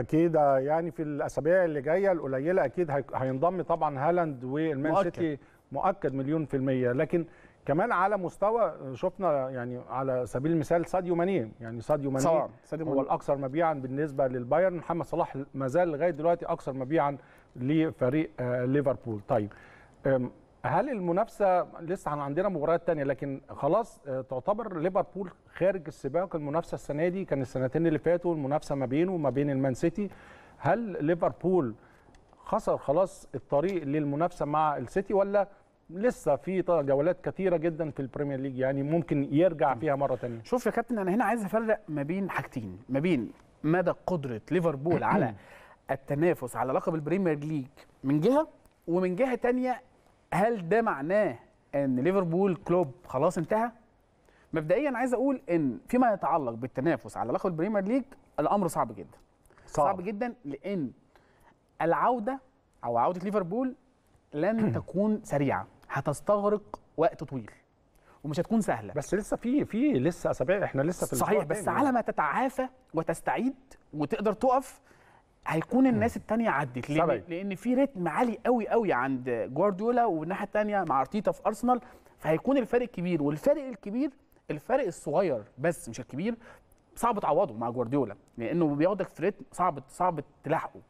اكيد يعني في الاسابيع اللي جايه القليله اكيد هينضم طبعا هالاند والمان سيتي مؤكد مليون في الميه لكن كمان على مستوى شفنا يعني على سبيل المثال ساديو ماني يعني ساديو ماني هو ماني. الاكثر مبيعا بالنسبه للبايرن محمد صلاح ما زال لغايه دلوقتي اكثر مبيعا لفريق آه، ليفربول طيب هل المنافسه لسه عندنا مباريات ثانيه لكن خلاص آه، تعتبر ليفربول خارج السباق المنافسه السنه دي كان السنتين اللي فاتوا المنافسه ما بينه وما بين المان سيتي هل ليفربول خسر خلاص الطريق للمنافسه مع السيتي ولا لسه في جولات كثيره جدا في البريمير ليج يعني ممكن يرجع فيها مره ثانيه شوف يا كابتن انا هنا عايز افرق ما بين حاجتين ما بين مدى قدره ليفربول على التنافس على لقب البريمير ليج من جهه ومن جهه ثانيه هل ده معناه ان ليفربول كلوب خلاص انتهى؟ مبدئيا عايز اقول ان فيما يتعلق بالتنافس على لقب البريمير ليج الامر صعب جدا صعب, صعب جدا لان العوده او عوده ليفربول لن تكون سريعه هتستغرق وقت طويل ومش هتكون سهله بس لسه في في لسه اسابيع احنا لسه في صحيح بس على ما تتعافى وتستعيد وتقدر تقف هيكون الناس التانية عدت لان لان في رتم عالي قوي قوي عند جوارديولا والناحيه التانية مع ارتيتا في ارسنال فهيكون الفرق كبير والفرق الكبير الفرق الصغير بس مش الكبير صعب تعوضه مع جوارديولا لانه بياخدك في رتم صعب صعب تلاحقه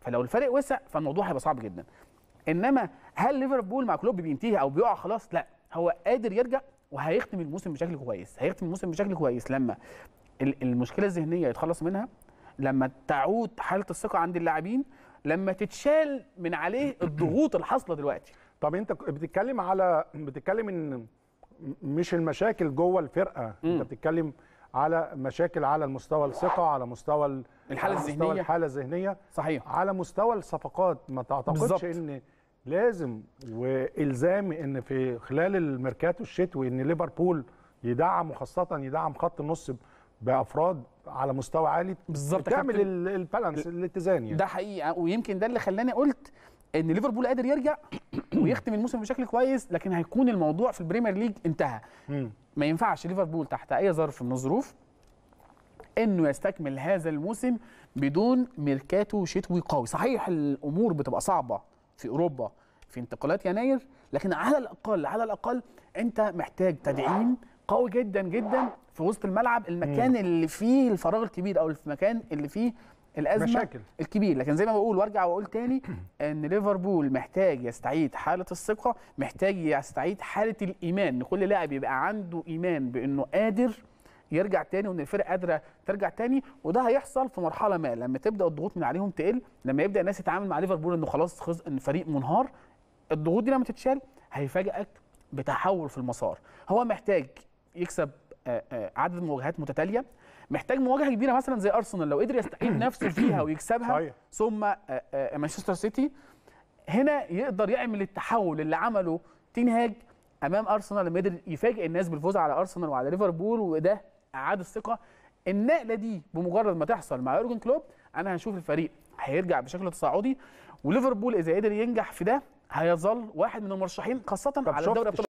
فلو الفرق وسع فالموضوع هيبقى صعب جدا انما هل ليفربول مع كلوب بينتهي او بيقع خلاص لا هو قادر يرجع وهيختم الموسم بشكل كويس هيختم الموسم بشكل كويس لما المشكله الذهنيه يتخلص منها لما تعود حاله الثقه عند اللاعبين لما تتشال من عليه الضغوط الحاصله دلوقتي طب انت بتتكلم على بتتكلم ان مش المشاكل جوه الفرقه انت بتتكلم على مشاكل على المستوى الثقه على مستوى الحاله الذهنيه الحاله الذهنيه صحيح على مستوى الصفقات ما تعتقدش بالزبط. ان لازم والزام ان في خلال الميركاتو الشتوي ان ليفربول يدعم وخاصه يدعم خط النص بافراد على مستوى عالي بالظبط بتعمل البالانس الاتزان يعني ده حقيقي آه، ويمكن ده اللي خلاني قلت ان ليفربول قادر يرجع ويختم الموسم بشكل كويس لكن هيكون الموضوع في البريمير ليج انتهى ما ينفعش ليفربول تحت اي ظرف من الظروف انه يستكمل هذا الموسم بدون ميركاتو شتوي قوي صحيح الامور بتبقى صعبه في اوروبا في انتقالات يناير لكن على الاقل على الاقل انت محتاج تدعيم قوي جدا جدا في وسط الملعب المكان مم. اللي فيه الفراغ الكبير او المكان اللي فيه الازمه مشاكل. الكبير لكن زي ما بقول وارجع واقول تاني ان ليفربول محتاج يستعيد حاله الثقه محتاج يستعيد حاله الايمان ان كل لاعب يبقى عنده ايمان بانه قادر يرجع تاني وان الفرق قادره ترجع تاني وده هيحصل في مرحله ما لما تبدا الضغوط من عليهم تقل لما يبدا الناس تتعامل مع ليفربول انه خلاص خز... ان فريق منهار الضغوط دي لما تتشال هيفاجئك بتحول في المسار هو محتاج يكسب آه، آه، عدد مواجهات متتاليه محتاج مواجهه كبيره مثلا زي ارسنال لو قدر يستعيد نفسه فيها ويكسبها صحيح. ثم آه، مانشستر سيتي هنا يقدر يعمل التحول اللي عمله تينهاج امام ارسنال لما قدر يفاجئ الناس بالفوز على ارسنال وعلى ليفربول وده اعاد الثقه النقله دي بمجرد ما تحصل مع يورجن كلوب انا هشوف الفريق هيرجع بشكل تصاعدي وليفربول اذا قدر ينجح في ده هيظل واحد من المرشحين خاصه على الدوري